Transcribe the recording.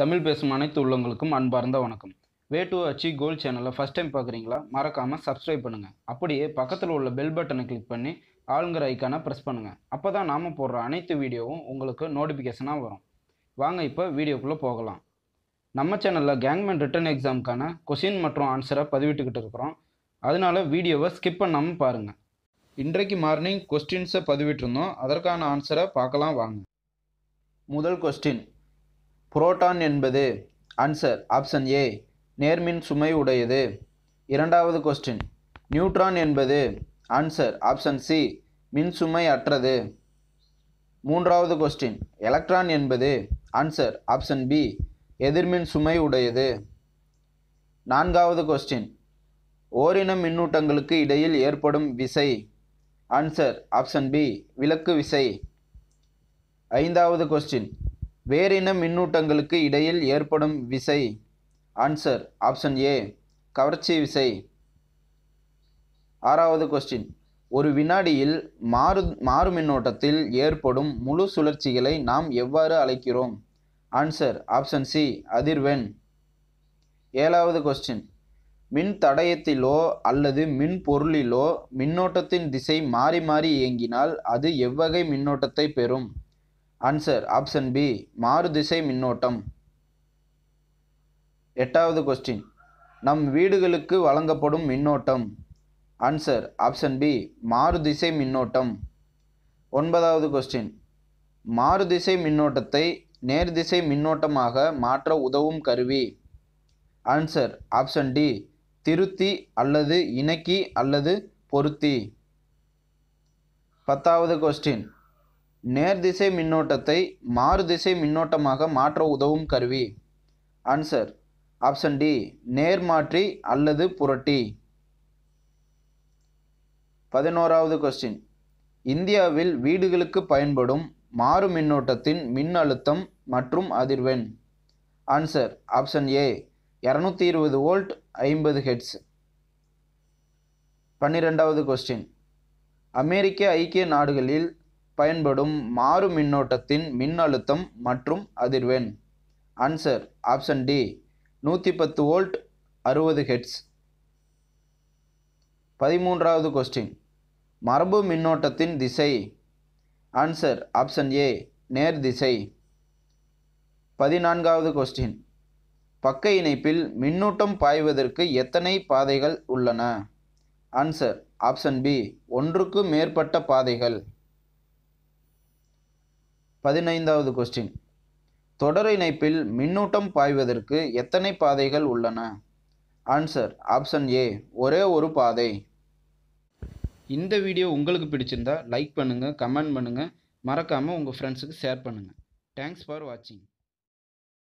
தமிழ் பேசும் அனைத்து உள்ளவங்களுக்கும் அன்பார்ந்த வணக்கம் வே டு அச்சி கோல் சேனலை ஃபஸ்ட் டைம் பார்க்குறீங்களா மறக்காமல் சப்ஸ்கிரைப் பண்ணுங்கள் அப்படியே பக்கத்தில் உள்ள பெல் பட்டனை கிளிக் பண்ணி ஆளுங்கிற ஐக்கானை ப்ரெஸ் பண்ணுங்கள் அப்போ தான் நாம் போடுற அனைத்து வீடியோவும் உங்களுக்கு நோட்டிஃபிகேஷனாக வரும் வாங்க இப்போ வீடியோக்குள்ளே போகலாம் நம்ம சேனலில் கேங்மேன் ரிட்டன் எக்ஸாமுக்கான கொஷின் மற்றும் ஆன்சரை பதிவிட்டுக்கிட்டு இருக்கிறோம் அதனால் வீடியோவை ஸ்கிப் பண்ணாமல் பாருங்கள் இன்றைக்கு மார்னிங் கொஸ்டின்ஸை பதிவிட்டிருந்தோம் அதற்கான ஆன்சரை பார்க்கலாம் வாங்க முதல் கொஸ்டின் புரோட்டான் என்பது ஆன்சர் ஆப்ஷன் ஏ நேர்மின் சுமை உடையது இரண்டாவது கொஸ்டின் நியூட்ரான் என்பது ஆன்சர் ஆப்ஷன் சி மின்சுமை அற்றது மூன்றாவது கொஸ்டின் எலக்ட்ரான் என்பது ஆன்சர் ஆப்ஷன் பி எதிர்மின் சுமை உடையது நான்காவது கொஸ்டின் ஓரின மின்னூட்டங்களுக்கு இடையில் ஏற்படும் விசை ஆன்சர் ஆப்ஷன் பி விளக்கு விசை ஐந்தாவது கொஸ்டின் வேறின மின்னூட்டங்களுக்கு இடையில் ஏற்படும் விசை ஆன்சர் ஆப்ஷன் ஏ கவர்ச்சி விசை ஆறாவது கொஸ்டின் ஒரு வினாடியில் மாறு மாறு மின்னோட்டத்தில் ஏற்படும் முழு சுழற்சிகளை நாம் எவ்வாறு அழைக்கிறோம் ஆன்சர் ஆப்ஷன் சி அதிர்வெண் ஏழாவது கொஸ்டின் மின் தடயத்திலோ அல்லது மின் பொருளிலோ மின்னோட்டத்தின் திசை மாறி மாறி இயங்கினால் அது எவ்வகை மின்னோட்டத்தை பெறும் ஆன்சர் ஆப்ஷன் பி மாறுதிசை மின்னோட்டம் எட்டாவது கொஸ்டின் நம் வீடுகளுக்கு வழங்கப்படும் மின்னோட்டம் ஆன்சர் ஆப்ஷன் பி மாறுதிசை மின்னோட்டம் ஒன்பதாவது கொஸ்டின் மாறுதிசை மின்னோட்டத்தை நேர்திசை மின்னோட்டமாக மாற்ற உதவும் கருவி ஆன்சர் ஆப்ஷன் டி திருத்தி அல்லது இணக்கி அல்லது பொருத்தி பத்தாவது கொஸ்டின் நேர்திசை மின்னோட்டத்தை மாறுதிசை மின்னோட்டமாக மாற்ற உதவும் கருவி ஆன்சர் ஆப்ஷன் டி நேர்மாற்றி அல்லது புரட்டி பதினோராவது கொஸ்டின் இந்தியாவில் வீடுகளுக்கு பயன்படும் மாறு மின்னோட்டத்தின் மின்னழுத்தம் மற்றும் அதிர்வெண் ஆன்சர் ஆப்ஷன் ஏ இரநூத்தி இருபது வோல்ட் ஐம்பது ஹெட்ஸ் பன்னிரெண்டாவது கொஸ்டின் அமெரிக்க ஐக்கிய நாடுகளில் பயன்படும் மாறு மின்னோட்டத்தின் மின்னழுத்தம் மற்றும் அதிர்வெண் ஆன்சர் ஆப்ஷன் டி நூற்றி பத்து வோல்ட் அறுபது ஹெட்ஸ் பதிமூன்றாவது கொஸ்டின் மரபு மின்னோட்டத்தின் திசை ஆன்சர் ஆப்ஷன் ஏ நேர் திசை பதினான்காவது கொஸ்டின் பக்க இணைப்பில் மின்னூட்டம் பாய்வதற்கு எத்தனை பாதைகள் உள்ளன ஆன்சர் ஆப்ஷன் பி ஒன்றுக்கு மேற்பட்ட பாதைகள் பதினைந்தாவது கொஸ்டின் தொடர் இணைப்பில் மின்னூட்டம் பாய்வதற்கு எத்தனை பாதைகள் உள்ளன ஆன்சர் ஆப்ஷன் ஏ ஒரே ஒரு பாதை இந்த வீடியோ உங்களுக்கு பிடிச்சிருந்தா லைக் பண்ணுங்கள் கமெண்ட் பண்ணுங்கள் மறக்காமல் உங்கள் ஃப்ரெண்ட்ஸுக்கு ஷேர் பண்ணுங்கள் தேங்க்ஸ் ஃபார் வாட்சிங்